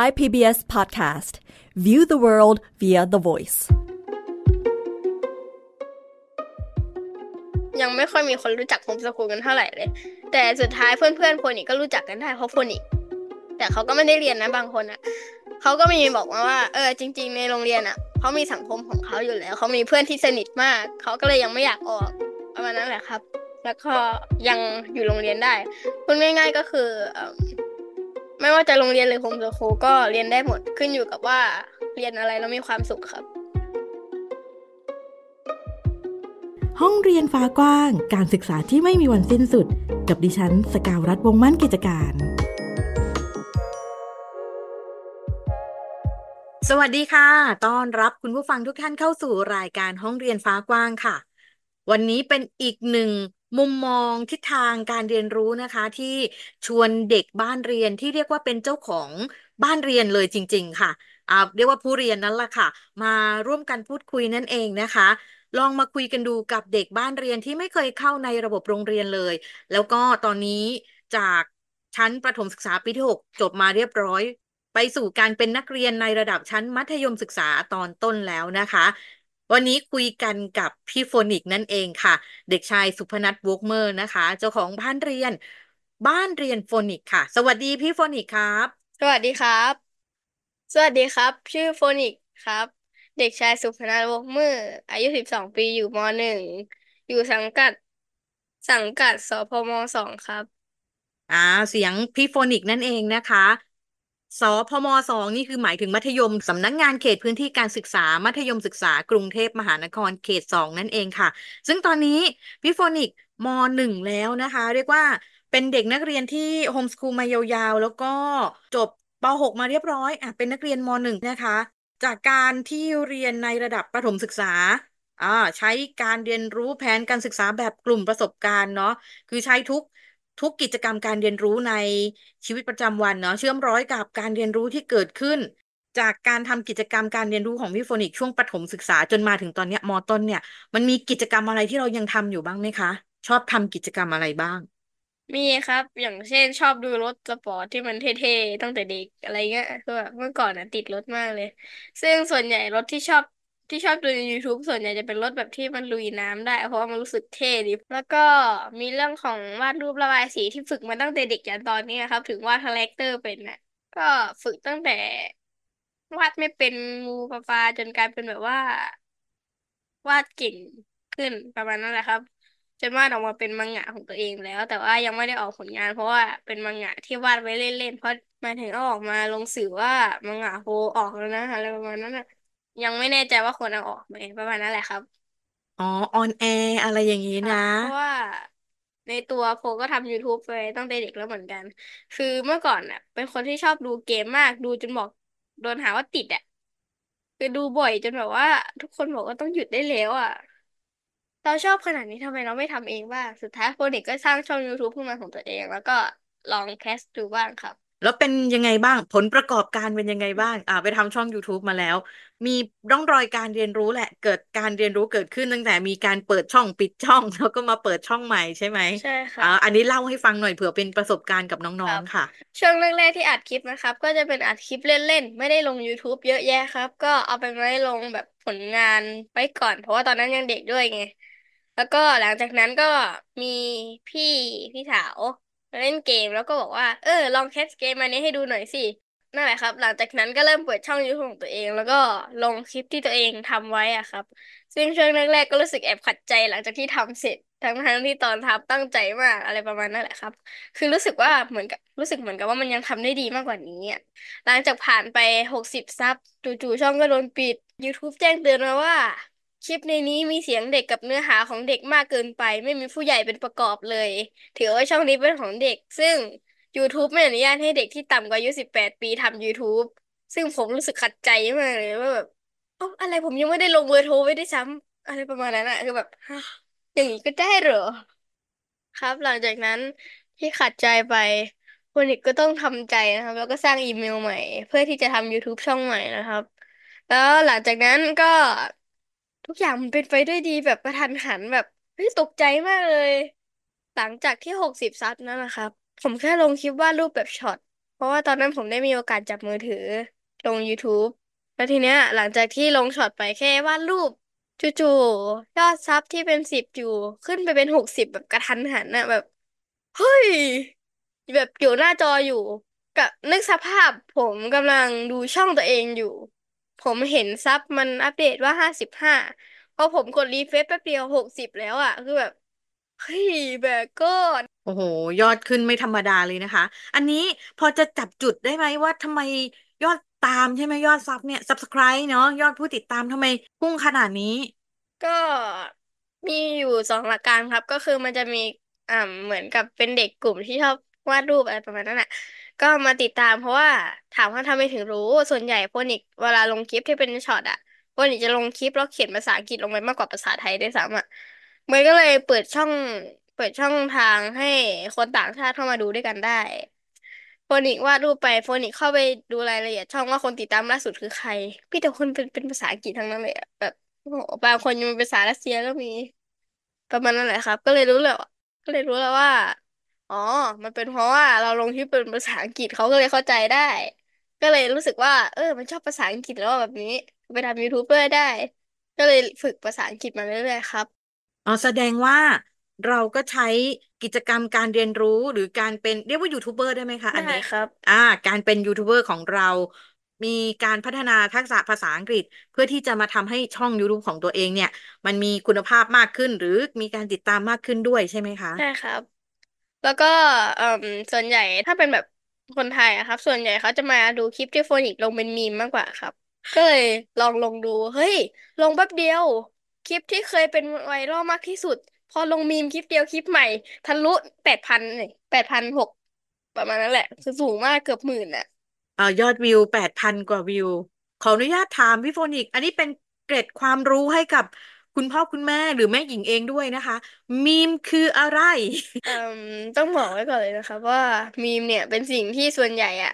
Thai PBS Podcast View the world via the voice ยังไม่ค่อยมีคนรู้จักโฮมสกูลกันเท่าไหร่เลย แต่สุดท้ายเพื่อนๆคนอีกก็รู้จักกันได้เพราะคนอีกแต่เขาก็ไม่ได้เรียนนะบางคนอ่ะเขาก็มีบอกมาว่าเออจริง ๆในโรงเรียนอ่ะ เขามีสังคมของเขาอยู่แล้ว เขามีเพื่อนที่สนิทมาก เขาก็เลยยังไม่อยากออกประมาณนั้นแหละครับ แล้วก็ยังอยู่โรงเรียนได้พูดง่ายๆก็คือไม่ว่าจะโรงเรียนหรือโฮมสคูลก็เรียนได้หมดขึ้นอยู่กับว่าเรียนอะไรแล้วมีความสุขครับ ห้องเรียนฟ้ากว้างการศึกษาที่ไม่มีวันสิ้นสุด กับดิฉันสกาวรัฐวงมั่นกิจการ สวัสดีค่ะต้อนรับคุณผู้ฟังทุกท่านเข้าสู่รายการห้องเรียนฟ้ากว้างค่ะ วันนี้เป็นอีกหนึ่งมุมมองทิศทางการเรียนรู้นะคะที่ชวนเด็กบ้านเรียนที่เรียกว่าเป็นเจ้าของบ้านเรียนเลยจริง ๆ ค่ะเรียกว่าผู้เรียนนั่นแหละค่ะ มาร่วมกันพูดคุยนั่นเองนะคะ ลองมาคุยกันดูกับเด็กบ้านเรียนที่ไม่เคยเข้าในระบบโรงเรียนเลย แล้วก็ตอนนี้จากชั้นประถมศึกษาปีที่6จบมาเรียบร้อย ไปสู่การเป็นนักเรียนในระดับชั้นมัธยมศึกษาตอนต้นแล้วนะคะวันนี้คุยกันกับพี่โฟนิกนั่นเองค่ะ เด็กชายสุพนัทวกเมอร์นะคะ เจ้าของบ้านเรียนบ้านเรียนโฟนิกค่ะ สวัสดีพี่โฟนิกครับ สวัสดีครับ สวัสดีครับ ชื่อโฟนิกครับ เด็กชายสุพนัทวกเมอร์อายุสิบสองปีอยู่มหนึ่งอยู่สังกัดสังกัดสพมสองครับอ่าเสียงพี่โฟนิกนั่นเองนะคะสพมสองนี่คือหมายถึงมัธยมสำนักงงานเขตพื้นที่การศึกษามัธยมศึกษากรุงเทพมหานครเขตสองนั่นเองค่ะ ซึ่งตอนนี้พี่โฟนิกมหนึ่งแล้วนะคะ เรียกว่าเป็นเด็กนักเรียนที่โฮมสคูลมายาว ๆ แล้วก็จบป .6 มาเรียบร้อยอ่ะเป็นนักเรียนมงนะคะ จากการที่เรียนในระดับประถมศึกษาอ่าใช้การเรียนรู้แผนการศึกษาแบบกลุ่มประสบการณ์เนาะคือใช้ทุกทุกกิจกรรมการเรียนรู้ในชีวิตประจำวันเนาะเชื่อมร้อยกับการเรียนรู้ที่เกิดขึ้น จากการทำกิจกรรมการเรียนรู้ของพี่โฟนิกช่วงปฐมศึกษาจนมาถึงตอนเนี้ยมต้นเนี่ย มันมีกิจกรรมอะไรที่เรายังทำอยู่บ้างไหมคะชอบทำกิจกรรมอะไรบ้าง มีครับ อย่างเช่นชอบดูรถสปอร์ตที่มันเท่ๆตั้งแต่เด็กอะไรเงี้ยคือแบบเมื่อก่อนนะติดรถมากเลย ซึ่งส่วนใหญ่รถที่ชอบที่ชอบดูใน YouTube ส่วนใหญ่จะเป็นรถแบบที่มันลุยน้ำได้ เพราะว่ามันรู้สึกเท่ดี แล้วก็มีเรื่องของวาดรูประบายสีที่ฝึกมาตั้งแต่เด็กยนตอนนี้ะครับ ถึงวาดคาแรคเตอร์เป็นนะก็ฝึกตั้งแต่ วาดไม่เป็นงูปลาาจนกลายเป็นแบบว่า วาดเก่งขึ้นประมาณนั้นแหละครับจนวาดออกมาเป็นมังงะของตัวเองแล้ว แต่ว่ายังไม่ได้ออกผลงาน เพราะว่าเป็นมังงะที่วาดไว้เล่นๆเพราะมาถึงอออกมาลงสื่อว่ามังงะโฮออกแล้วนะอะไรประมาณนั้นนะยังไม่แน่ใจว่าควรเอาออกไหมประมาณนั้นแหละครับ อ๋อ ออนแอร์อะไรอย่างนี้ค่นะ เพราะว่าในตัวโพก็ทำ YouTube ไปตั้งแต่เด็กแล้วเหมือนกัน คือเมื่อก่อนอ่ะ เป็นคนที่ชอบดูเกมมาก ดูจนบอกโดนหาว่าติดอ่ะ คือดูบ่อยจนแบบว่าทุกคนบอกว่าต้องหยุดได้แล้วอ่ะเราชอบขนาดนี้ทำไมเราไม่ทำเองบ้างสุดท้ายโพเด็กก็สร้างช่อง YouTube ขึ้นมาของตัวเองแล้วก็ลองแคสดูบ้างครับแล้วเป็นยังไงบ้างผลประกอบการเป็นยังไงบ้างอ่าไปทำช่อง YouTube มาแล้ว มีร่องรอยการเรียนรู้ แหละเกิดการเรียนรู้เกิดขึ้น ตั้งแต่มีการเปิดช่องปิดช่อง แล้วก็มาเปิดช่องใหม่ใช่ไหมใช่ค่ะอ่าอันนี้เล่าให้ฟังหน่อยเผื่อเป็นประสบการณ์กับน้องๆค่ะ ช่วงแรกๆที่อัดคลิปนะครับ ก็จะเป็นอัดคลิปเล่นๆ ไม่ได้ลง YouTube เยอะแยะครับ ก็เอาไปไว้ลงแบบผลงานไว้ก่อน เพราะว่าตอนนั้นยังเด็กด้วยไง แล้วก็หลังจากนั้นก็มีพี่พี่สาวเล่นเกมแล้วก็บอกว่าเออลองแคสเกมอันนี้ให้ดูหน่อยสินั่นแหละครับหลังจากนั้นก็เริ่มเปิดช่องยูทูบของตัวเองแล้วก็ลงคลิปที่ตัวเองทำไว้อะครับซึ่งช่วงแรกๆก็รู้สึกแอบขัดใจ หลังจากที่ทำเสร็จทั้งทั้งที่ตอนทำตั้งใจมากอะไรประมาณนั่นแหละครับ คือรู้สึกว่าเหมือนกับรู้สึกเหมือนกับว่ามันยังทำได้ดีมากกว่านี้อ่ะหลังจากผ่านไปหกสิบซับจู่ๆช่องก็โดนปิด YouTube แจ้งเตือนมาว่าคลิปในนี้มีเสียงเด็กกับเนื้อหาของเด็กมากเกินไป ไม่มีผู้ใหญ่เป็นประกอบเลย ถือว่าช่องนี้เป็นของเด็ก ซึ่ง YouTube ไม่อนุญาตให้เด็กที่ต่ำกว่าอายุ18ปีทำ YouTube ซึ่งผมรู้สึกขัดใจมากเลยว่าแบบอ๋ออะไรผมยังไม่ได้ลงเบอร์โทรไว้ด้ซ้ำอะไรประมาณนั้นอะคือแบบ อย่างนี้ก็ได้เหรอ ครับ หลังจากนั้นที่ขัดใจไป คนอีกก็ต้องทำใจนะครับ แล้วก็สร้างอีเมลใหม่ เพื่อที่จะทำ YouTube ช่องใหม่นะครับ แล้วหลังจากนั้นก็ทุกอย่างมันเป็นไปด้วยดีแบบกระทันหันแบบเฮ้ยตกใจมากเลย หลังจากที่หกสิบซัดนั่นแหละครับ ผมแค่ลงคลิปวาดรูปแบบช็อต เพราะว่าตอนนั้นผมได้มีโอกาสจับมือถือ ลง YouTube แล้วทีเนี้ยหลังจากที่ลงช็อตไปแค่วาดรูปจู่ๆยอดซับที่เป็นสิบอยู่ ขึ้นไปเป็นหกสิบแบบกระทันหันน่ะแบบ เฮ้ย แบบอยู่หน้าจออยู่ กับนึกสภาพผมกำลังดูช่องตัวเองอยู่ผมเห็นซับมันอัปเดตว่าห้าสิบห้าพอผมกดรีเฟซแป๊บเดียวหกสิบแล้วอ่ะ คือแบบ เฮ้ยแบบก็โอ้โหยอดขึ้นไม่ธรรมดาเลยนะคะ อันนี้พอจะจับจุดได้ไหมว่าทำไมยอดตามใช่ไหมยอดซับเนี่ย subscribe เนาะยอดผู้ติดตามทำไมพุ่งขนาดนี้ ก็มีอยู่สองหลักการครับ ก็คือมันจะมีอ่าเหมือนกับเป็นเด็กกลุ่มที่ชอบวาดรูปอะไรประมาณนั้นอะก็มาติดตามเพราะว่าถามว่าทำไมถึงรู้ ส่วนใหญ่โกนิก เวลาลงคลิปที่เป็นช็อตอะโกนิกจะลงคลิป แล้วเขียนภาษาอังกฤษลงไปมากกว่าภาษาไทยด้วยซ้ำอะมย์ก็เลยเปิดช่อง เปิดช่องทางให้คนต่างชาติเข้ามาดูด้วยกันได้ โฟนิกวาดรูปไปโฟนิกเข้าไปดูรายละเอียดช่องว่าคนติดตามล่าสุดคือใคร พี่แต่คนเป็นเป็นภาษาอังกฤษทั้งนั้นเลยอะแบบโอ้โหบางคนยังเป็นภาษารัสเซียก็มีประมาณนั้นแหละครับ ก็เลยรู้แล้วก็เลยรู้แล้วว่าอ๋อ มันเป็นเพราะว่าเราลงที่เป็นภาษาอังกฤษเขาก็เลยเข้าใจได้ ก็เลยรู้สึกว่า เออ มันชอบภาษาอังกฤษแล้วแบบนี้ ไปทำยูทูบเบอร์ได้ ก็เลยฝึกภาษาอังกฤษมาเรื่อยๆครับ อ๋อ แสดงว่าเราก็ใช้กิจกรรมการเรียนรู้หรือการเป็นเรียกว่ายูทูบเบอร์ได้ไหมคะ อัดนนี้ครับ อ่า การเป็นยูทูบเบอร์ของเรา มีการพัฒนาทักษะภาษาอังกฤษ เพื่อที่จะมาทำให้ช่อง YouTube ของตัวเองเนี่ย มันมีคุณภาพมากขึ้นหรือมีการติดตามมากขึ้นด้วยใช่ไหมคะ ใช่ครับแล้วก็เออส่วนใหญ่ถ้าเป็นแบบคนไทยอะครับ ส่วนใหญ่เขาจะมาดูคลิปที่โฟนิกลงเป็นมีมมากกว่าครับก็เลยลองลงดู เฮ้ย ลงแป๊บเดียวคลิปที่เคยเป็นไวรัลมากที่สุด พอลงมีมคลิปเดียวคลิปใหม่ทะลุแปดพันเลยแปดพันหกประมาณนั้นแหละคือสูงมากเกือบหมื่นอะอ่ายอดวิวแปดพันกว่าวิวขออนุญาตถามพี่โฟนิก อันนี้เป็นเกร็ดความรู้ให้กับคุณพ่อคุณแม่หรือแม่หญิงเองด้วยนะคะมีมคืออะไรต้องบอกไว้ก่อนเลยนะคะว่ามีมเนี่ยเป็นสิ่งที่ส่วนใหญ่อะ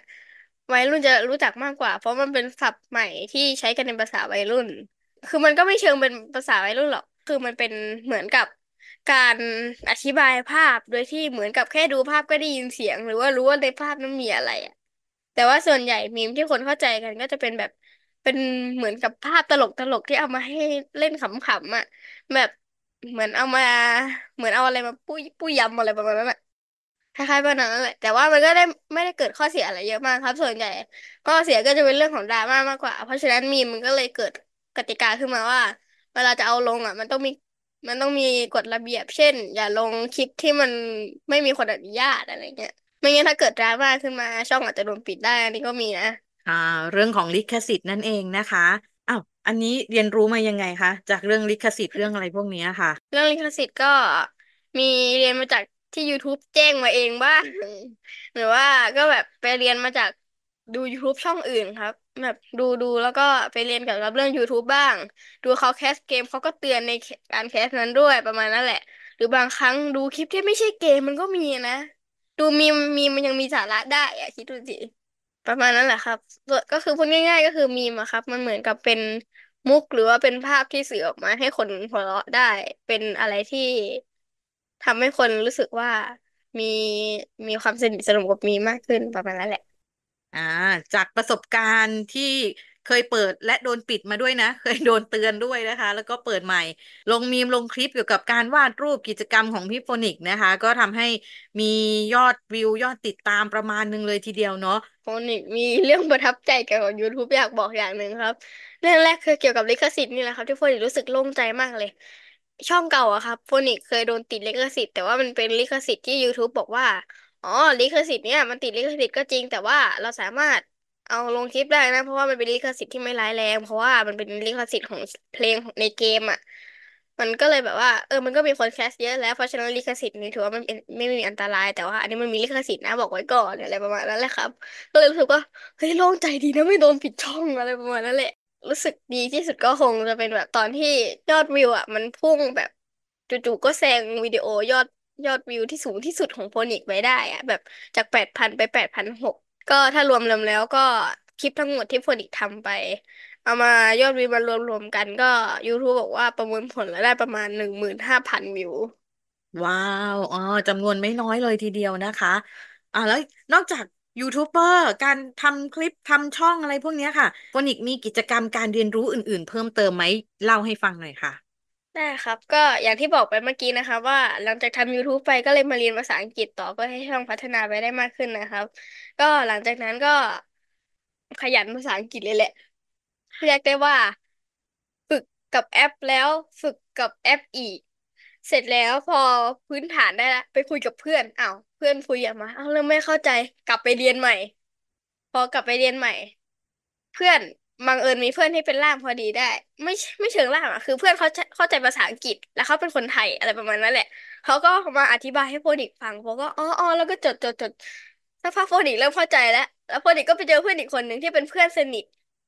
วัยรุ่นจะรู้จักมากกว่า เพราะมันเป็นศัพท์ใหม่ที่ใช้กันในภาษาวัยรุ่น คือมันก็ไม่เชิงเป็นภาษาวัยรุ่นหรอกคือมันเป็นเหมือนกับการอธิบายภาพโดยที่เหมือนกับแค่ดูภาพก็ได้ยินเสียง หรือว่ารู้ว่าในภาพนั้นมีอะไรอะแต่ว่าส่วนใหญ่มีมที่คนเข้าใจกันก็จะเป็นแบบเป็นเหมือนกับภาพตลกตลกที่เอามาให้เล่นขำๆอ่ะแบบเหมือนเอามาเหมือนเอาอะไรมาปุ้ยปุ้ยยำอะไรประมาณนั้นแหละคล้ายๆประมาณนั้นแหละ แต่ว่ามันก็ได้ไม่ได้เกิดข้อเสียอะไรเยอะมากครับ ส่วนใหญ่ข้อเสียก็จะเป็นเรื่องของดราม่ามากกว่า เพราะฉะนั้นมีมันก็เลยเกิดกติกาขึ้นมาว่าเวลาจะเอาลงอ่ะ มันต้องมีมันต้องมีกฎระเบียบเช่น อย่าลงคลิปที่มันไม่มีคนอนุญาตอะไรเงี้ย ไม่งั้นถ้าเกิดดราม่าขึ้นมา ช่องอาจจะโดนปิดได้อันนี้ก็มีนะอ่าเรื่องของลิขสิทธิ์นั่นเองนะคะ อ้าว อันนี้เรียนรู้มายังไงคะ จากเรื่องลิขสิทธิ์เรื่องอะไรพวกนี้ค่ะ เรื่องลิขสิทธิ์ก็มีเรียนมาจากที่ YouTube แจ้งมาเองบ้างหรือว่าก็แบบไปเรียนมาจากดู YouTube ช่องอื่นครับ แบบดูดูแล้วก็ไปเรียนเกี่ยวกับเรื่อง YouTube บ้าง ดูเขาแคสเกมเขาก็เตือนในการแคสนั้นด้วยประมาณนั้นแหละ หรือบางครั้งดูคลิปที่ไม่ใช่เกม มันก็มีนะ ดูมีมีมันยังมีสาระได้อะคิดดูสิประมาณนั้นแหละครับ ก็คือพูดง่าย ๆ ก็คือมีมาครับ มันเหมือนกับเป็นมุกหรือว่าเป็นภาพที่สื่อออกมาให้คนหัวเราะได้ เป็นอะไรที่ทำให้คนรู้สึกว่ามีมีความสนิทสนมกับมีมากขึ้นประมาณนั้นแหละ อ่า จากประสบการณ์ที่เคยเปิดและโดนปิดมาด้วยนะ เคยโดนเตือนด้วยนะคะ แล้วก็เปิดใหม่ ลงมีมลงคลิปเกี่ยวกับการวาดรูปกิจกรรมของพี่โฟนิกนะคะก็ทำให้มียอดวิวยอดติดตามประมาณนึงเลยทีเดียวเนาะโฟนิกมีเรื่องประทับใจเกี่ยวกับยูทูบอยากบอกอย่างหนึ่งครับ เรื่องแรกคือเกี่ยวกับลิขสิทธิ์นี่แหละครับที่โฟนิกรู้สึกโล่งใจมากเลย ช่องเก่าอะครับโฟนิกเคยโดนติดลิขสิทธิ์แต่ว่ามันเป็นลิขสิทธิ์ที่ YouTube บอกว่าอ๋อลิขสิทธิ์เนี่ยมันติดลิขสิทธิ์ก็จริง แต่ว่าเราสามารถเอาลงคลิปได้นะ เพราะว่ามันเป็นลิขสิทธิ์ที่ไม่ร้ายแรงเพราะว่ามันเป็นลิขสิทธิ์ของเพลงในเกมอ่ะมันก็เลยแบบว่าเออมันก็มีคนแคสเยอะแล้วเพราะฉะนั้นลิขสิทธิ์นี่ถือว่าไม่ไม่มีอันตรายแต่ว่าอันนี้มันมีลิขสิทธิ์นะ บอกไว้ก่อนอะไรประมาณนั้นแหละครับก็เลยรู้สึกว่าเฮ้ยโล่งใจดีนะไม่โดนผิดช่องอะไรประมาณนั้นแหละ รู้สึกดีที่สุดก็คงจะเป็นแบบตอนที่ยอดวิวอ่ะมันพุ่งแบบจู่ๆก็แซงวิดีโอยอดยอดวิวที่สูงที่สุดของโฟนิกไปได้อ่ะแบบจากแปดพันไปแปดพันหกก็ถ้ารวมรวมแล้วก็คลิปทั้งหมดที่โฟนิกทำไป เอามายอดวิวมารวมรวมกันก็ YouTube บอกว่าประมวลผลแล้วได้ประมาณหนึ่งหมื่นห้าพันวิว ว้าวอ๋อจำนวนไม่น้อยเลยทีเดียวนะคะ อ่าแล้วนอกจากยูทูบเบอร์การทำคลิปทำช่องอะไรพวกเนี้ยค่ะฟอนิกมีกิจกรรมการเรียนรู้อื่นๆเพิ่มเติมไหมเล่าให้ฟังหน่อยค่ะได้ครับก็อย่างที่บอกไปเมื่อกี้นะคะว่าหลังจากทำ YouTube ไปก็เลยมาเรียนภาษาอังกฤษต่อเพื่อให้ช่องพัฒนาไปได้มากขึ้นนะครับ ก็หลังจากนั้นก็ ขยันภาษาอังกฤษเลยแหละเรียกได้ว่า ฝึกกับแอปแล้วฝึกกับแอปอีกเสร็จแล้วพอพื้นฐานได้ละไปคุยกับเพื่อนอ้าวเพื่อนคุยออกามาอ้าวเริ่มไม่เข้าใจกลับไปเรียนใหม่ พอกลับไปเรียนใหม่ เพื่อนบังเอิญมีเพื่อนที่เป็นล่ามพอดีได้ ไม่ไม่เชิงล่ามอ่ะ คือเพื่อนเขาเข้าใจภาษาอังกฤษแล้วเขาเป็นคนไทยอะไรประมาณนั้นแหละเขาก็มาอธิบายให้โฟนิกฟังโฟก็อ๋ออ๋อแล้วก็จดจดจดสักพักโฟนิกเริ่มเข้าใจแล้วแล้วโฟนิกก็ไปเจอเพื่อนอีกคนหนึ่งที่เป็นเพื่อนสนิท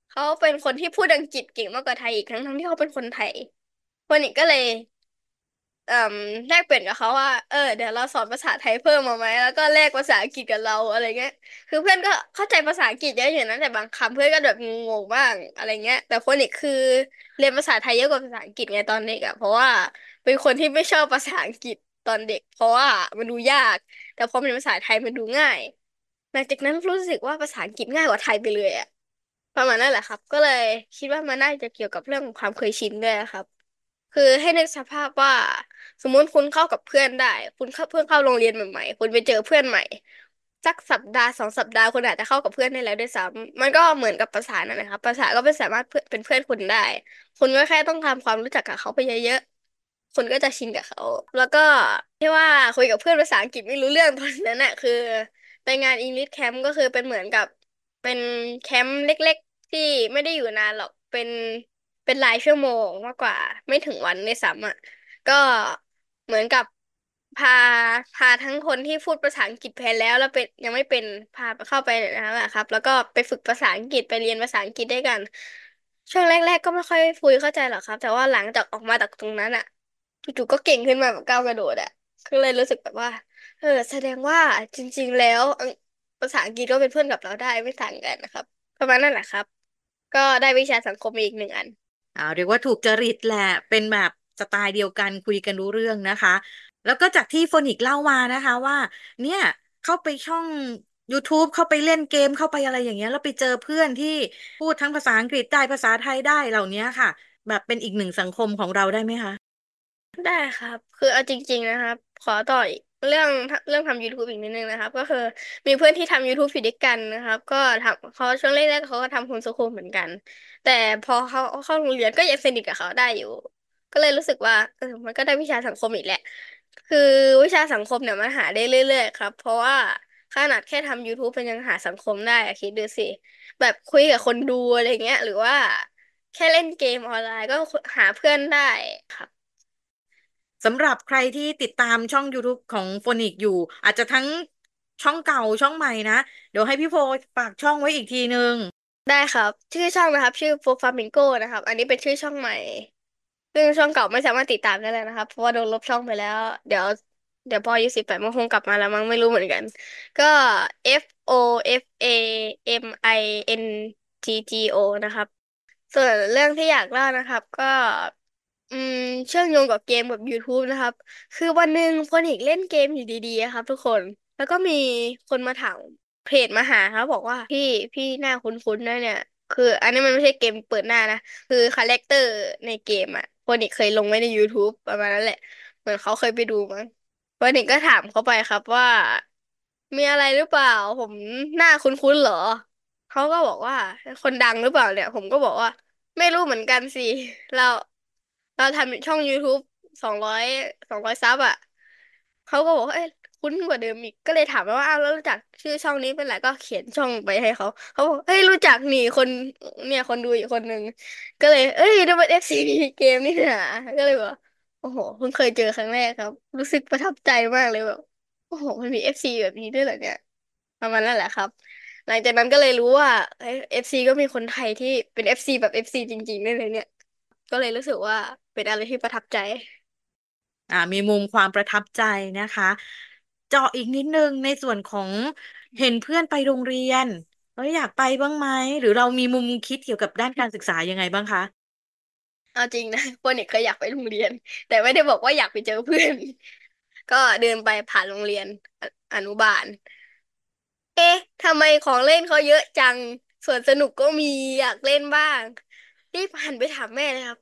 เขาเป็นคนที่พูดอังกฤษเก่งมากกว่าไทยอีกทั้งทั้งที่เขาเป็นคนไทยโฟนิกก็เลยเอ่อแลกเปลี่ยนกับเขาว่า เออ เดี๋ยวเราสอนภาษาไทยเพิ่มมาไหม แล้วก็แลกภาษาอังกฤษกับเราอะไรเงี้ย คือเพื่อนก็เข้าใจภาษาอังกฤษเยอะอยู่นะแต่บางคำเพื่อนก็แบบงงๆบ้าง อะไรเงี้ย แต่คนอีกคือเรียนภาษาไทยเยอะกว่าภาษาอังกฤษไงตอนเด็กอ่ะ เพราะว่าเป็นคนที่ไม่ชอบภาษาอังกฤษตอนเด็ก เพราะว่ามันดูยาก แต่พอเป็นภาษาไทยมันดูง่าย หลังจากนั้นรู้สึกว่าภาษาอังกฤษง่ายกว่าไทยไปเลยอ่ะประมาณนั้นแหละครับ ก็เลยคิดว่ามันน่าจะเกี่ยวกับเรื่องความเคยชินด้วยครับคือให้นึกสภาพว่าสมมุติคุณเข้ากับเพื่อนได้ คุณเข้าเพื่อนเข้าโรงเรียนใหม่ๆคุณไปเจอเพื่อนใหม่สักสัปดาห์สองสัปดาห์คุณอาจจะเข้ากับเพื่อนได้แล้วด้วยซ้ำมันก็เหมือนกับภาษานั่นะครับ ภาษาก็ไม่สามารถเพื่อนเป็นเพื่อนคุณได้ คุณก็แค่ต้องทำความรู้จักกับเขาไปเยอะๆคุณก็จะชินกับเขา แล้วก็ที่ว่าคุยกับเพื่อนภาษาอังกฤษไม่รู้เรื่องตอนนั้นน่ะคือไปงานอิงกิทแคมป์ก็คือเป็นเหมือนกับเป็นแคมป์เล็ก ๆ ที่ไม่ได้อยู่นานหรอกเป็นเป็นรายชั่วโมงมากกว่า ไม่ถึงวันในสซ้ำอ่ะก็เหมือนกับพาพาทั้งคนที่พูดภาษาอังกฤษแพ้แล้วแล้วเป็นยังไม่เป็นพาเข้าไปนะครับ แล้วก็ไปฝึกภาษาอังกฤษไปเรียนภาษาอังกฤษด้วยกัน ช่วงแรกๆก็ไม่ค่อยฟุยเข้าใจหรอกครับ แต่ว่าหลังจากออกมาจากตรงนั้นอ่ะจู่ๆก็เก่งขึ้นมาแบบก้าวกระโดดอ่ะก็เลยรู้สึกแบบว่าเออแสดงว่าจริง ๆแล้ว ภาษาอังกฤษก็เป็นเพื่อนกับเราได้ไม่ต่างกันนะครับประมาณนั้นแหละครับก็ได้วิชาสังคมอีกหนึ่งอันอ่าเรียกว่าถูกจริตแหละ เป็นแบบ สไตล์เดียวกันคุยกันรู้เรื่องนะคะ แล้วก็จากที่โฟนิกเล่ามานะคะว่า เนี่ยเข้าไปช่อง YouTube เข้าไปเล่นเกมเข้าไปอะไรอย่างเงี้ยแล้วไปเจอเพื่อนที่พูดทั้งภาษาอังกฤษได้ ภาษาไทยได้เหล่านี้ค่ะ แบบเป็นอีกหนึ่งสังคมของเราได้ไหมคะ ได้ครับ คือเอาจริงๆนะครับ ขอต่อเรื่องเรื่องทำ YouTube อีกนิดนึงนะครับ ก็คือมีเพื่อนที่ทำ YouTube อยู่ด้วยกันนะครับก็ทำเขาช่วงแรกๆเขาก็ทำโฮมสคูลเหมือนกันแต่พอเขาเข้าโรงเรียนก็ยังสนิทกับเขาได้อยู่ ก็เลยรู้สึกว่าเออมันก็ได้วิชาสังคมอีกแหละ คือวิชาสังคมเนี่ยมันหาได้เรื่อยๆครับเพราะว่าขนาดแค่ทำ YouTube เป็นยังหาสังคมได้อะคิดดูสิแบบคุยกับคนดูอะไรเงี้ย หรือว่า แค่เล่นเกมออนไลน์ ก็หาเพื่อนได้ครับสำหรับใครที่ติดตามช่อง YouTube ของโฟนิกอยู่อาจจะทั้งช่องเก่าช่องใหม่นะ เดี๋ยวให้พี่โพฝากช่องไว้อีกทีนึงได้ครับ ชื่อช่องนะครับ ชื่อโฟฟามิงโกนะครับ อันนี้เป็นชื่อช่องใหม่ซึ่งช่องเก่าไม่สามารถติดตามได้แล้วนะครับ เพราะว่าโดนลบช่องไปแล้ว เดี๋ยวเดี๋ยวพออายุสิบแปดมันคงกลับมาแล้ว มั้งไม่รู้เหมือนกัน ก็ F O F A M I N G G O นะครับ ส่วนเรื่องที่อยากเล่านะครับ ก็อืมเชื่อมโยงกับเกมกับ YouTube นะครับ คือวันหนึ่งคนิอกเล่นเกมอยู่ดี ๆครับ ทุกคนแล้วก็มีคนมาถาม เพจมาหาครับบอกว่า พี่พี่หน้าคุ้นๆนะเนี่ย คือ อันนี้มันไม่ใช่เกมเปิดหน้านะ คือ คาแรคเตอร์ในเกมอ่ะคนิอกเคยลงไว้ใน YouTube ประมาณนั้นแหละ เหมือนเขาเคยไปดูมั้งคนิอกก็ถามเขาไปครับว่า มีอะไรหรือเปล่า ผมหน้าคุ้นๆเหรอเขาก็บอกว่า คนดังหรือเปล่าเนี่ย ผมก็บอกว่า ไม่รู้เหมือนกันสิเราเราทำช่อง YouTube สองร้อยสองร้อยซับอ่ะเขาก็บอกเอ้ยคุ้นกว่าเดิมอีก ก็เลยถามไปว่าอ้าวแล้วรู้จักชื่อช่องนี้เป็นไร ก็เขียนช่องไปให้เขา เขาบอกเฮ้ยรู้จักนี่คนเนี่ยคนดูอีกคนนึงก็เลย เอ้ยดู่เป็นเอฟซีเกมนี่นะก็เลยบอกโอ้โหเพิ่งเคยเจอครั้งแรกครับ รู้สึกประทับใจมากเลยแบบโอ้โหมันมีเอฟซีแบบนี้ด้วยเหรอเนี่ย ประมาณนั้นแหละครับหลังจากนั้นก็เลยรู้ว่าเอฟซีก็มีคนไทยที่เป็นเอฟซีแบบเอฟซีจริงๆด้วยเลยเนี่ย ก็เลยรู้สึกว่าเป็นอะไรที่ประทับใจ อ่า มีมุมความประทับใจนะคะ เจาะอีกนิดนึง ในส่วนของเห็นเพื่อนไปโรงเรียน เราอยากไปบ้างไหมหรือเรามีมุมคิดเกี่ยวกับด้านการศึกษายังไงบ้างคะ เอาจริงนะพนเนี่ยเคยอยากไปโรงเรียน แต่ไม่ได้บอกว่าอยากไปเจอเพื่อน ก็เดินไปผ่านโรงเรียนออนุบาล เอ๊ะทำไมของเล่นเขาเยอะจังส่วนสนุกก็มีอยากเล่นบ้างรีบหันไปถามแม่เลยครับ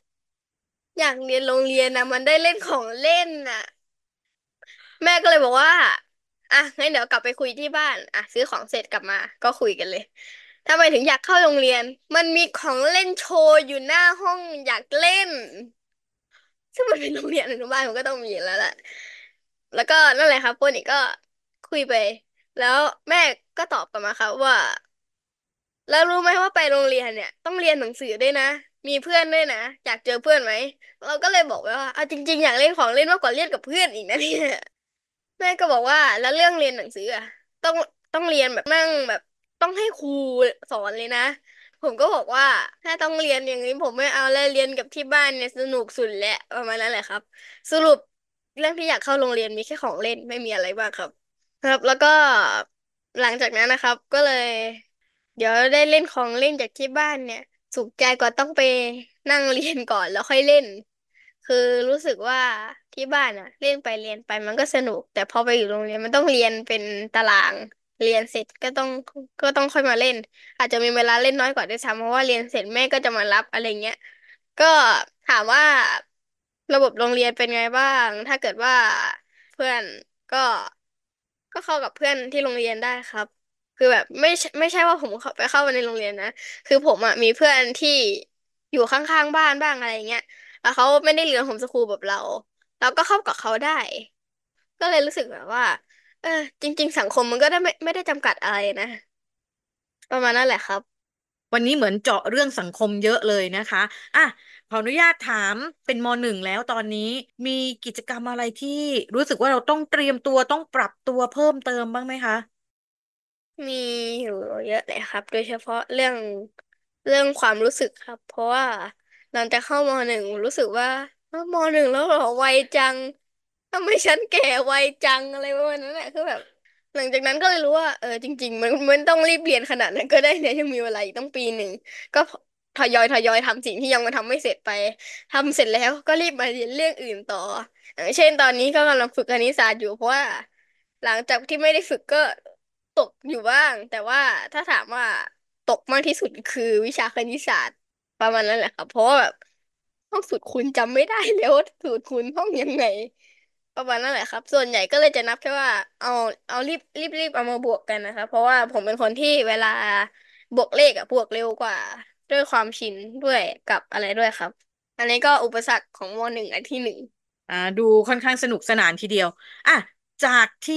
อยากเรียนโรงเรียนนะมันได้เล่นของเล่นน่ะ แม่ก็เลยบอกว่าอ่ะงั้นเดี๋ยวกลับไปคุยที่บ้านอ่ะซื้อของเสร็จกลับมา ก็คุยกันเลยทำไมถึงอยากเข้าโรงเรียน มันมีของเล่นโชว์อยู่หน้าห้องอยากเล่นซึ่งมันเป็นโรงเรียนในุบานมันก็ต้องมีแล้วแหละแล้วก็นั่นแหละครับปุ้นอีกก็คุยไป แล้วแม่ก็ตอบกลับมาครับ ว่า แล้วรู้ไหมว่าไปโรงเรียนเนี่ย ต้องเรียนหนังสือด้วยนะมีเพื่อนด้วยนะอยากเจอเพื่อนไหมเราก็เลยบอกไปว่าเอาจริงๆ อยากเล่นของเล่นมากกว่าเล่นกับเพื่อนอีกนะเนี่ยแม่ก็บอกว่าแล้วเรื่องเรียนหนังสืออะต้องต้องเรียนแบบนั่งแบบต้องให้ครูสอนเลยนะ ผมก็บอกว่าถ้าต้องเรียนอย่างนี้ผมไม่เอาแล้วเรียนกับที่บ้านเนี่ยสนุกสุดแหละประมาณนั้นแหละครับ สรุปเรื่องที่อยากเข้าโรงเรียนมีแค่ของเล่นไม่มีอะไรบ้างครับ ครับแล้วก็หลังจากนั้นนะครับ ก็เลย เดี๋ยวได้เล่นของเล่นจากที่บ้านเนี่ยสุขใจกว่าต้องไปนั่งเรียนก่อนแล้วค่อยเล่น คือรู้สึกว่าที่บ้านอะเล่นไปเรียนไปมันก็สนุก แต่พอไปอยู่โรงเรียนมันต้องเรียนเป็นตารางเรียนเสร็จก็ต้องก็ต้องค่อยมาเล่น อาจจะมีเวลาเล่นน้อยกว่าด้วยซ้ำเพราะว่าเรียนเสร็จแม่ก็จะมารับอะไรเงี้ยก็ถามว่าระบบโรงเรียนเป็นไงบ้าง ถ้าเกิดว่าเพื่อนก็ก็เข้ากับเพื่อนที่โรงเรียนได้ครับคือแบบไม่ไม่ใช่ว่าผมไปเข้ามาในโรงเรียนนะคือผมอ่ะมีเพื่อนที่อยู่ข้างๆบ้านบ้างอะไรเงี้ยแล้วเขาไม่ได้เรียนโฮมสคูลแบบเรา เราก็เข้ากับเขาได้ ก็เลยรู้สึกแบบว่า เออจริงๆสังคมมันก็ได้ไม่ไม่ได้จำกัดอะไรนะ ประมาณนั้นแหละครับ วันนี้เหมือนเจาะเรื่องสังคมเยอะเลยนะคะ อ่ะ ขออนุญาตถามเป็นมหนึ่งแล้วตอนนี้มีกิจกรรมอะไรที่รู้สึกว่าเราต้องเตรียมตัวต้องปรับตัวเพิ่มเติมบ้างไหมคะมีอยู่เยอะเลยครับ โดยเฉพาะเรื่องเรื่องความรู้สึกครับ เพราะว่าหลังจากเข้ามหนึ่งรู้สึกว่าเอมหนึ่งแล้วเหรอวัยจังทำไมฉันแก่วัยจังอะไรประมาณนั้นแหละคือแบบหลังจากนั้นก็เลยรู้ว่าเออจริงๆมันมันต้องรีบเรียนขนาดนั้นก็ได้เนี่ยยังมีเวลาอีกต้องปีหนึ่งก็ทยอยทยอยทำสิ่งที่ยังมาทำไม่เสร็จไปทำเสร็จแล้วก็รีบมาเรียนเรื่องอื่นต่อ อย่าง เช่นตอนนี้ก็กำลังฝึกคณิตศาสตร์อยู่เพราะว่า หลังจากที่ไม่ได้ฝึกก็ตกอยู่บ้าง แต่ว่าถ้าถามว่าตกมากที่สุดคือวิชาคณิตศาสตร์ประมาณนั้นแหละค่ะเพราะแบบห้องสูตรคูณจำไม่ได้แล้วสูตรคูณห้องยังไงประมาณนั้นแหละครับ ส่วนใหญ่ก็เลยจะนับแค่ว่าเอาเอารีบรีบรีบเอามาบวกกันนะคะเพราะว่าผมเป็นคนที่เวลาบวกเลขอะบวกเร็วกว่าด้วยความชินด้วยกับอะไรด้วยครับ อันนี้ก็อุปสรรคของมหนึ่งอันที่หนึ่งอ่าดูค่อนข้างสนุกสนานทีเดียว อ่ะจากที่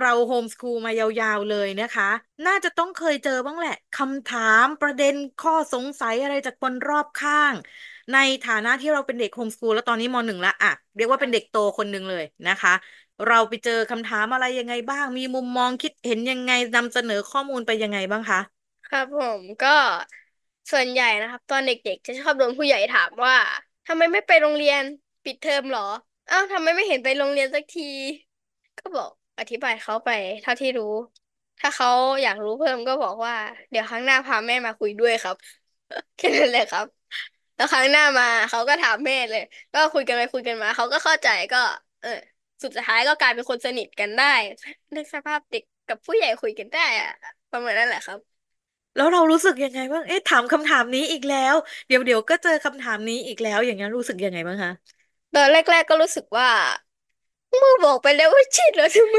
เราโฮมสคูลมายาวๆเลยนะคะ น่าจะต้องเคยเจอบ้างแหละ คำถามประเด็น ข้อสงสัยอะไรจากคนรอบข้าง ในฐานะที่เราเป็นเด็กโฮมสคูลแล้วตอนนี้มหนึ่งละอ่ะเรียกว่าเป็นเด็กโตคนหนึ่งเลยนะคะ เราไปเจอคำถามอะไรยังไงบ้าง มีมุมมองคิดเห็นยังไงนำเสนอข้อมูลไปยังไงบ้างคะ ครับผม ก็ส่วนใหญ่นะครับ ตอนเด็ก ๆ จะชอบโดนผู้ใหญ่ถามว่าทำไมไม่ไปโรงเรียน ปิดเทอมหรออ้าวทำไมไม่เห็นไปโรงเรียนสักที ก็บอกอธิบายเขาไป เท่าที่รู้ ถ้าเขาอยากรู้เพิ่มก็บอกว่าเดี๋ยวครั้งหน้าพาแม่มาคุยด้วยครับแค่นั้นแหละครับแล้วครั้งหน้ามาเขาก็ถามแม่เลย ก็คุยกันไปคุยกันมาเขาก็เข้าใจก็ เออ สุดท้ายก็กลายเป็นคนสนิทกันได้นึกสภาพเด็กกับผู้ใหญ่คุยกันได้อะประมาณนั้นแหละครับ แล้วเรารู้สึกยังไงบ้างเอ๊ะถามคำถามนี้อีกแล้ว เดี๋ยวเดี๋ยวก็เจอคำถามนี้อีกแล้ว อย่างนั้นรู้สึกยังไงบ้างคะตอนแรก ๆ ก็รู้สึกว่าเมื่อบอกไปแล้วว่า ชิดแล้วทำไม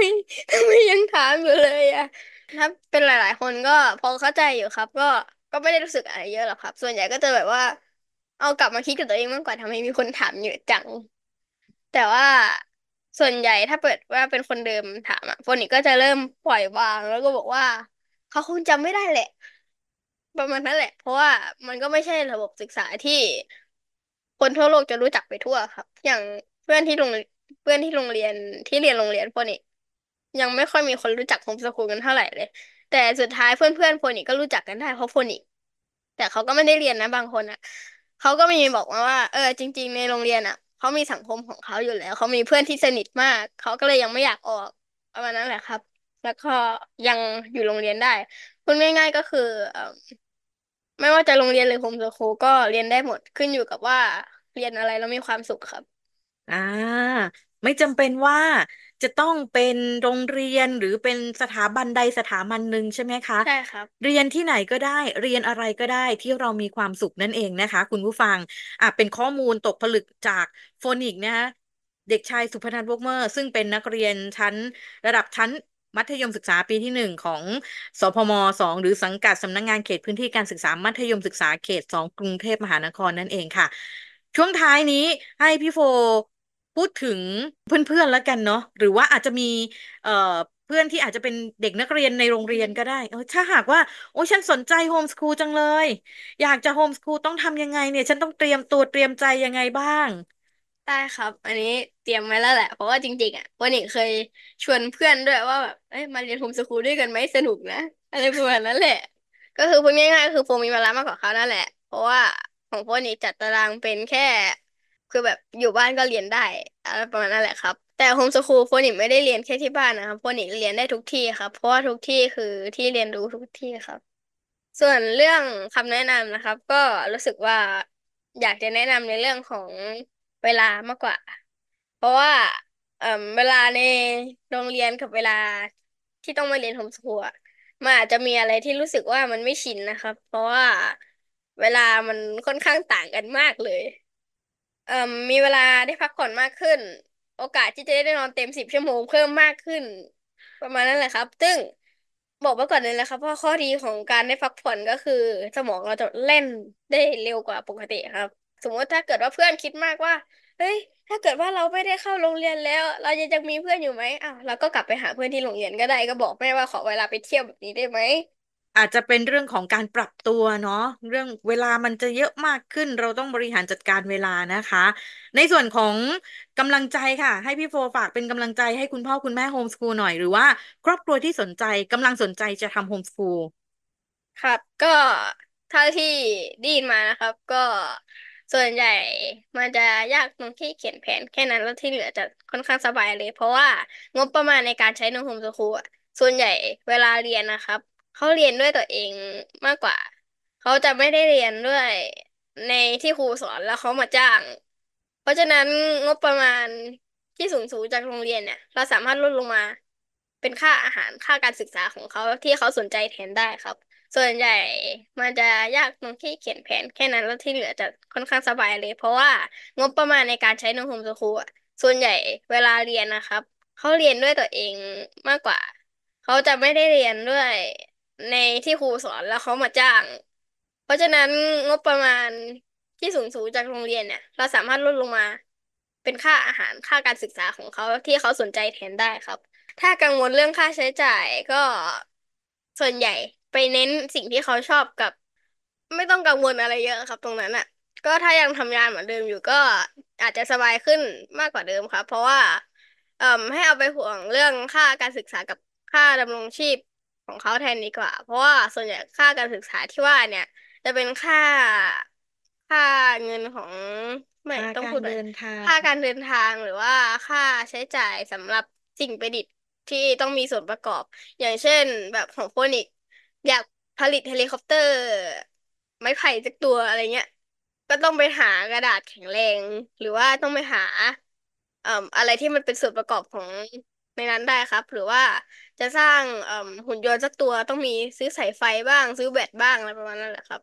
ทำไมยังถามอยู่เลยอ่ะถ้าเป็นหลาย ๆ คนก็พอเข้าใจอยู่ครับ ก็ก็ไม่ได้รู้สึกอะไรเยอะหรอกครับ ส่วนใหญ่ก็จะแบบว่า เอากลับมาคิดกับตัวเองมากกว่าทำไมมีคนถามเยอะจัง แต่ว่าส่วนใหญ่ถ้าเปิดว่าเป็นคนเดิมถามอ่ะคนนิกก็จะเริ่มปล่อยวาง แล้วก็บอกว่าเขาคงจำไม่ได้แหละ ประมาณนั้นแหละ เพราะว่ามันก็ไม่ใช่ระบบศึกษาที่คนทั่วโลกจะรู้จักไปทั่วครับ อย่างเพื่อนที่โรงเพื่อนที่โรงเรียนที่เรียนโรงเรียนพวนีกยังไม่ค่อยมีคนรู้จักโฮมสกูลกันเท่าไหร่เลย แต่สุดท้ายเพื่อนเพื่อนพวกนี้ก็รู้จักกันได้เพราะพวนีกแต่เขาก็ไม่ได้เรียนนะ บางคนอ่ะเขาก็มีบอกมาว่าเออ จริง ๆ ในโรงเรียนอ่ะเขามีสังคมของเขาอยู่แล้วเขามีเพื่อนที่สนิทมากเขาก็เลยยังไม่อยากออกประมาณนั้นแหละครับ แล้วก็ยังอยู่โรงเรียนได้พูดง่าย ๆก็คือเออไม่ว่าจะโรงเรียนหรือโฮมสกูลก็เรียนได้หมดขึ้นอยู่กับว่าเรียนอะไรแล้วมีความสุขครับอ่าไม่จำเป็นว่าจะต้องเป็นโรงเรียนหรือเป็นสถาบันใดสถาบันหนึ่งใช่ไหมคะใช่ครับเรียนที่ไหนก็ได้เรียนอะไรก็ได้ที่เรามีความสุขนั่นเองนะคะ คุณผู้ฟังอ่ะเป็นข้อมูลตกผลึกจากโฟนิกนะคะเด็กชายสุพนัทวกเมอร์ ซึ่งเป็นนักเรียนชั้นระดับชั้น มัธยมศึกษาปีที่หนึ่งของสพมสองหรือสังกัดสำนักงานเขตพื้นที่การศึกษามัธยมศึกษาเขตสองกรุงเทพมหานครนั่นเองค่ะ ช่วงท้ายนี้ให้พี่โฟพูดถึงเพื่อนๆ แล้วกันเนาะหรือว่าอาจจะมีเอ่อเพื่อนที่อาจจะเป็นเด็กนักเรียนในโรงเรียนก็ได้ถ้าหากว่าโอ้ฉันสนใจโฮมสคูลจังเลย อยากจะโฮมสคูลต้องทำยังไงเนี่ย ฉันต้องเตรียมตัวเตรียมใจยังไงบ้างได้ครับ อันนี้เตรียมไว้แล้วแหละเพราะว่าจริงๆอ่ะวันนี้เคยชวนเพื่อนด้วย ว่าแบบเอ้ยมาเรียนโฮมสคูลด้วยกันไหมสนุกนะอะไรประมาณนั้นแหละ ก็คือพูดง่ายๆคือโฟมีเวลามากกว่าเขานั่นแหละเพราะว่าของพวกนี้จัดตารางเป็นแค่คือแบบอยู่บ้านก็เรียนได้ประมาณนั้นแหละครับ แต่โฮมสคูลโฟนิกไม่ได้เรียนแค่ที่บ้านนะครับโฟนิกเรียนได้ทุกที่ครับ เพราะว่าทุกที่คือที่เรียนรู้ทุกที่ครับ ส่วนเรื่องคำแนะนำนะครับ ก็รู้สึกว่าอยากจะแนะนำในเรื่องของเวลามากกว่า เพราะว่าเอ่อเวลาในโรงเรียนกับเวลาที่ต้องมาเรียนโฮมสคูลมันอาจจะมีอะไรที่รู้สึกว่ามันไม่ชินนะครับ เพราะว่าเวลามันค่อนข้างต่างกันมากเลยเอ่อมีเวลาได้พักผ่อนมากขึ้น โอกาสที่จะได้นอนเต็มสิบชั่วโมงเพิ่มมากขึ้น ประมาณนั้นแหละครับ ซึ่งบอกไว้ก่อนเลยนะครับว่าข้อดีของการได้พักผ่อนก็คือสมองเราจะเล่นได้เร็วกว่าปกติครับ สมมติถ้าเกิดว่าเพื่อนคิดมากว่าเฮ้ย ถ้าเกิดว่าเราไม่ได้เข้าโรงเรียนแล้ว เราจะยังมีเพื่อนอยู่ไหมอ้าวเราก็กลับไปหาเพื่อนที่โรงเรียนก็ได้ ก็บอกแม่ว่าขอเวลาไปเที่ยวแบบนี้ได้ไหมอาจจะเป็นเรื่องของการปรับตัวเนาะ เรื่องเวลามันจะเยอะมากขึ้นเราต้องบริหารจัดการเวลานะคะ ในส่วนของกำลังใจค่ะ ให้พี่โฟฝากเป็นกำลังใจให้คุณพ่อคุณแม่โฮมสกูลหน่อยหรือว่า ครอบครัวที่สนใจกำลังสนใจจะทำโฮมสกูลครับ ก็เท่าที่ได้ยินมานะครับ ก็ ส่วนใหญ่มันจะยากตรงที่เขียนแผน แค่นั้นแล้วที่เหลือจะค่อนข้างสบายเลย เพราะว่างบประมาณในการใช้ในโฮมสกูลส่วนใหญ่เวลาเรียนนะครับเขาเรียนด้วยตัวเองมากกว่า เขาจะไม่ได้เรียนด้วยในที่ครูสอนแล้วเขามาจ้าง เพราะฉะนั้นงบประมาณที่สูงสูงจากโรงเรียนเนี่ยเราสามารถลดลงมา เป็นค่าอาหารค่าการศึกษาของเขาที่เขาสนใจแทนได้ครับ ส่วนใหญ่มันจะยากตรงที่เขียนแผน แค่นั้นแล้วที่เหลือจะค่อนข้างสบายเลย เพราะว่างบประมาณในการใช้นโฮมสคูลส่วนใหญ่เวลาเรียนนะครับเขาเรียนด้วยตัวเองมากกว่าเขาจะไม่ได้เรียนด้วยในที่ครูสอนแล้วเขามาจ้าง เพราะฉะนั้นงบประมาณที่สูงสูงจากโรงเรียนเนี่ย เราสามารถลดลงมา เป็นค่าอาหารค่าการศึกษาของเขาที่เขาสนใจแทนได้ครับ ถ้ากังวลเรื่องค่าใช้จ่ายก็ส่วนใหญ่ไปเน้นสิ่งที่เขาชอบกับ ไม่ต้องกังวลอะไรเยอะครับตรงนั้นอ่ะ ก็ถ้ายังทำงานเหมือนเดิมอยู่ก็อาจจะสบายขึ้นมากกว่าเดิมครับ เพราะว่า เอ่อให้เอาไปห่วงเรื่องค่าการศึกษากับค่าดำรงชีพของเขาแทนดีกว่า เพราะว่าส่วนใหญ่ค่าการศึกษาที่ว่าเนี่ย จะเป็นค่า ค่าเงินของไม่ค่าต้องกาพูรดแบเดินทาง ค่าการเดินทางหรือว่าค่าใช้จ่ายสำหรับสิ่งประดิษฐ์ที่ต้องมีส่วนประกอบ อย่างเช่น แบบของโฟนิกอยากผลิตเฮลิคอปเตอร์ ไม้ไผ่สักตัวอะไรเงี้ยก็ต้องไปหากระดาษแข็งแรง หรือว่าต้องไปหาเอ่ออะไรที่มันเป็นส่วนประกอบของในนั้นได้ครับ หรือว่าจะสร้างหุ่นยนต์สักตัวต้องมีซื้อสายไฟบ้าง ซื้อแบตบ้างอะไรประมาณนั้นแหละครับ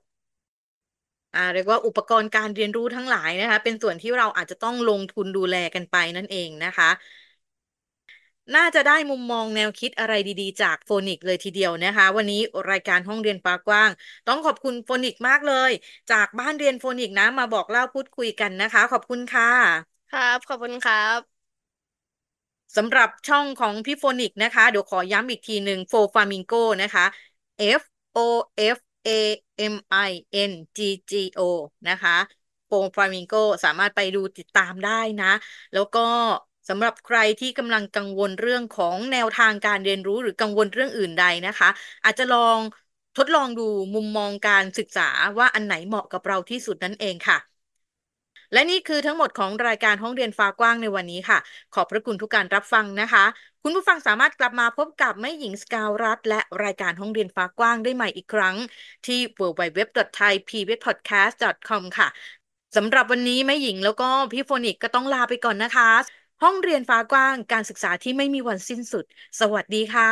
อ่าเรียกว่าอุปกรณ์การเรียนรู้ทั้งหลายนะคะเป็นส่วนที่เราอาจจะต้องลงทุนดูแลกันไปนั่นเองนะคะ น่าจะได้มุมมองแนวคิดอะไรดีๆ จากโฟนิก เลยทีเดียวนะคะ วันนี้รายการห้องเรียนปากว้าง ต้องขอบคุณโฟนิกมากเลย จากบ้านเรียนโฟนิกนะมาบอกเล่าพูดคุยกันนะคะ ขอบคุณค่ะครับขอบคุณครับสำหรับช่องของพี่โฟนิกนะคะเดี๋ยวขอย้ำอีกทีหนึ่งโฟฟามิงโกนะคะ F O F A M I N G G O นะคะโฟฟามิงโกสามารถไปดูติดตามได้นะ แล้วก็สำหรับใครที่กำลังกังวลเรื่องของแนวทางการเรียนรู้หรือกังวลเรื่องอื่นใดนะคะ อาจจะลองทดลองดูมุมมองการศึกษาว่าอันไหนเหมาะกับเราที่สุดนั่นเองค่ะและนี่คือทั้งหมดของรายการห้องเรียนฟ้ากว้างในวันนี้ค่ะ ขอบพระคุณทุกการรับฟังนะคะ คุณผู้ฟังสามารถกลับมาพบกับแม่หญิงสกาวรัฐและรายการห้องเรียนฟ้ากว้างได้ใหม่อีกครั้ง ที่ www.thaipbspodcast.com ค่ะสำหรับวันนี้แม่หญิงแล้วก็พี่โฟนิกก็ต้องลาไปก่อนนะคะ ห้องเรียนฟ้ากว้างการศึกษาที่ไม่มีวันสิ้นสุด สวัสดีค่ะ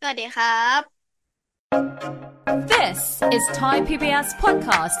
สวัสดีครับ This is Thai PBS podcast